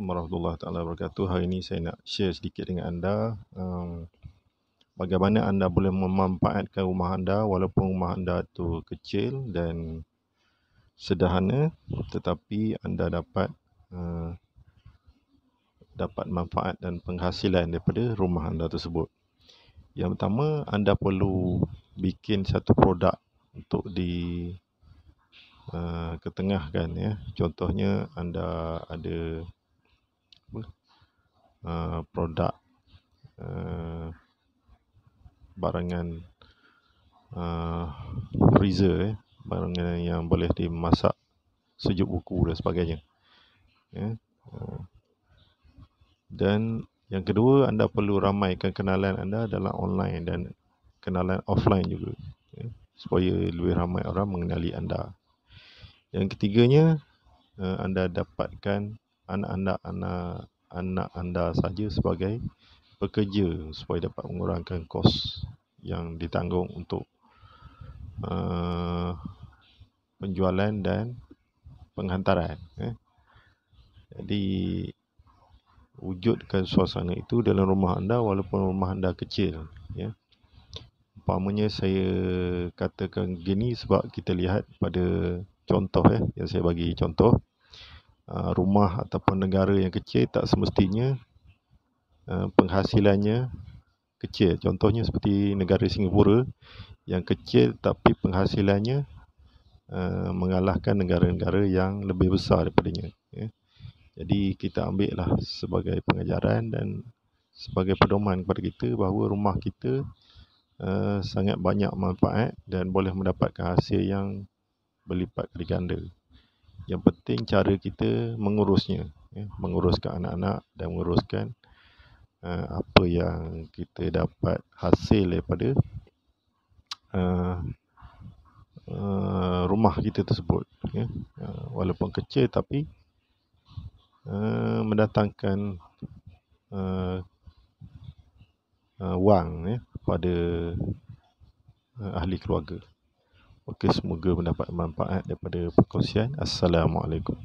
Assalamualaikum warahmatullahi taala wabarakatuh. Hari ini saya nak share sedikit dengan anda um, bagaimana anda boleh memanfaatkan rumah anda walaupun rumah anda tu kecil dan sederhana tetapi anda dapat uh, dapat manfaat dan penghasilan daripada rumah anda tersebut. Yang pertama, anda perlu bikin satu produk untuk di Uh, ketengahkan ya contohnya anda ada uh, produk uh, barangan uh, freezer eh. barangan yang boleh dimasak sejuk buku dan sebagainya yeah. Uh, dan yang kedua anda perlu ramaikan kenalan anda dalam online dan kenalan offline juga yeah. supaya lebih ramai orang mengenali anda yang ketiganya uh, anda dapatkan anak-anak anak, -anak, anak anak anda saja sebagai pekerja supaya dapat mengurangkan kos yang ditanggung untuk uh, penjualan dan penghantaran. Eh. Jadi wujudkan suasana itu dalam rumah anda walaupun rumah anda kecil. Ya. Umpamanya saya katakan gini sebab kita lihat pada contoh eh, yang saya bagi contoh. Ah, rumah ataupun negara yang kecil tak semestinya ah, penghasilannya kecil. Contohnya seperti negara Singapura yang kecil tapi penghasilannya ah, mengalahkan negara-negara yang lebih besar daripadanya. Ya. Jadi kita ambillah sebagai pengajaran dan sebagai pedoman kepada kita bahawa rumah kita sangat banyak manfaat dan boleh mendapatkan hasil yang berlipat ganda. Yang penting cara kita mengurusnya, ya, menguruskan anak-anak dan menguruskan uh, apa yang kita dapat hasil daripada uh, uh, rumah kita tersebut. Ya. Uh, walaupun kecil tapi uh, mendatangkan uh, uh, wang ya, pada uh, ahli keluarga. Okey, semoga mendapat manfaat daripada perkongsian. Assalamualaikum.